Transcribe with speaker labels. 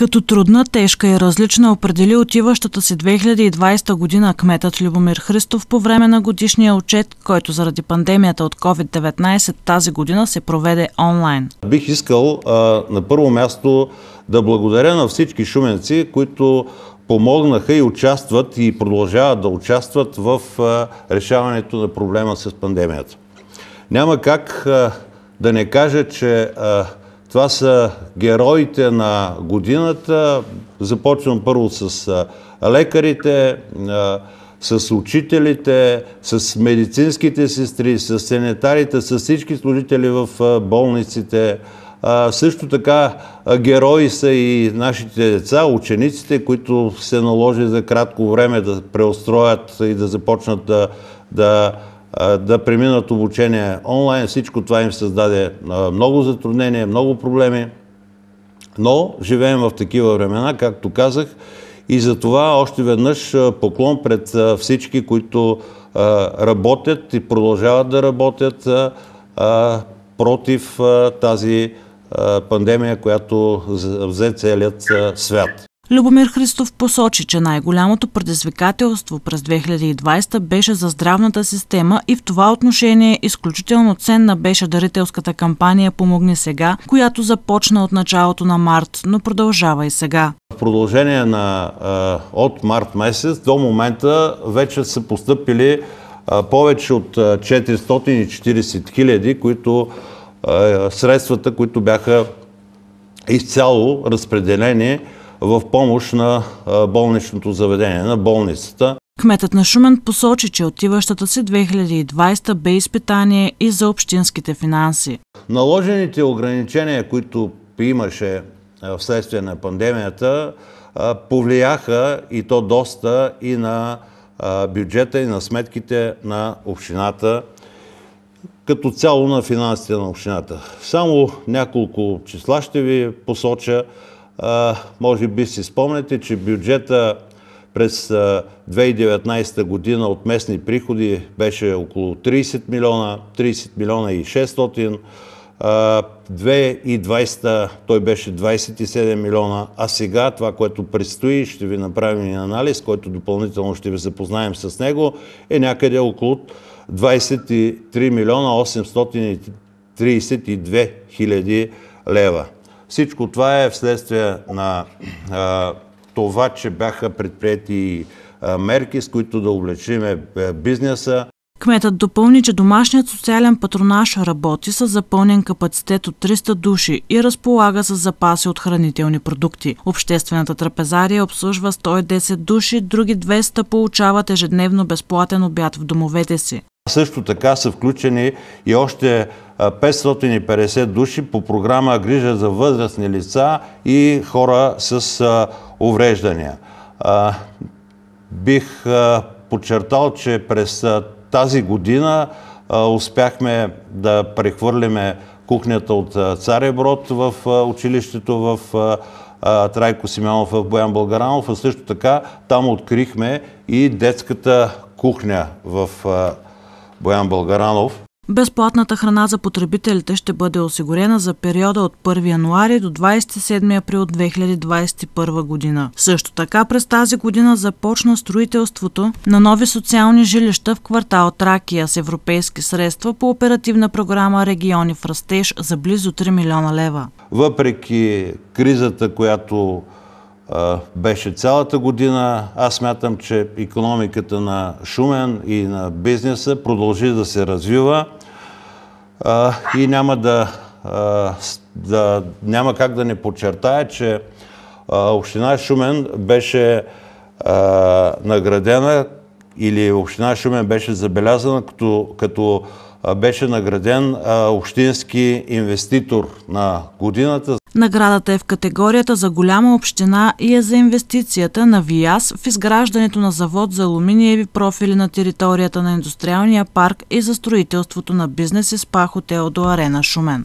Speaker 1: Като трудна, тежка и различна определи отиващата си 2020 година кметът Любомир Христов по време на годишния отчет, който заради пандемията от COVID-19 тази година се проведе онлайн.
Speaker 2: Бих искал а, на първо място да благодаря на всички шуменци, които помогнаха и участват и продължават да участват в а, решаването на проблема с пандемията. Няма как а, да не кажа, че това са героите на годината. Започвам първо с лекарите, с учителите, с медицинските сестри, с санитарите, с всички служители в болниците. Също така герои са и нашите деца, учениците, които се наложи за кратко време да преустроят и да започнат да, да да преминат обучение онлайн. Всичко това им създаде много затруднения, много проблеми. Но живеем в такива времена, както казах, и за това още веднъж поклон пред всички, които работят и продължават да работят против тази пандемия, която взе целият свят.
Speaker 1: Любомир Христов посочи, че най-голямото предизвикателство през 2020 беше за здравната система и в това отношение изключително ценна беше дарителската кампания «Помогни сега», която започна от началото на март, но продължава и сега.
Speaker 2: В продължение на от март месец до момента вече са поступили повече от 440 хиляди, които средствата, които бяха изцяло разпределени в помощ на болничното заведение, на болницата. Кметът
Speaker 1: на Шумен посочи, че отиващата си 2020 бе изпитание и за общинските
Speaker 2: финанси. Наложените ограничения, които имаше вследствие на пандемията, повлияха и то доста и на бюджета и на сметките на общината, като цяло на финансите на общината. Само няколко числа ще ви посоча може би си спомняте, че бюджета през 2019 година от местни приходи беше около 30 милиона, 30 милиона и 600. 2020 той беше 27 милиона, а сега това, което предстои, ще ви направим и анализ, който допълнително ще ви запознаем с него, е някъде около 23 милиона 832 хиляди лева. Всичко това е вследствие на а, това, че бяха предприяти мерки, с които да облечиме е, бизнеса.
Speaker 1: Кметът допълни, че домашният социален патронаж работи с запълнен капацитет от 300 души и разполага с запаси от хранителни продукти. Обществената трапезария обслужва 110 души, други 200 получават ежедневно безплатен обяд в домовете си.
Speaker 2: Също така са включени и още 550 души по програма Грижа за възрастни лица и хора с увреждания. Бих подчертал, че през тази година успяхме да прехвърлиме кухнята от Цареброд в училището в Трайко Симеонов в Боян Българанов, а също така там открихме и детската кухня в Боян Българанов.
Speaker 1: Безплатната храна за потребителите ще бъде осигурена за периода от 1 януари до 27 април 2021 година. Също така през тази година започна строителството на нови социални жилища в квартал Тракия с европейски средства по оперативна програма Региони в растеж за близо 3 милиона лева.
Speaker 2: Въпреки кризата, която беше цялата година. Аз смятам, че економиката на Шумен и на бизнеса продължи да се развива а, и няма да, а, да, няма как да не подчертая, че а, община Шумен беше а, наградена или община Шумен беше забелязана като, като беше награден а, общински инвеститор на годината
Speaker 1: Наградата е в категорията за голяма община и е за инвестицията на ВИАС в изграждането на завод за алуминиеви профили на територията на индустриалния парк и за строителството на бизнес и спа хотел до арена Шумен.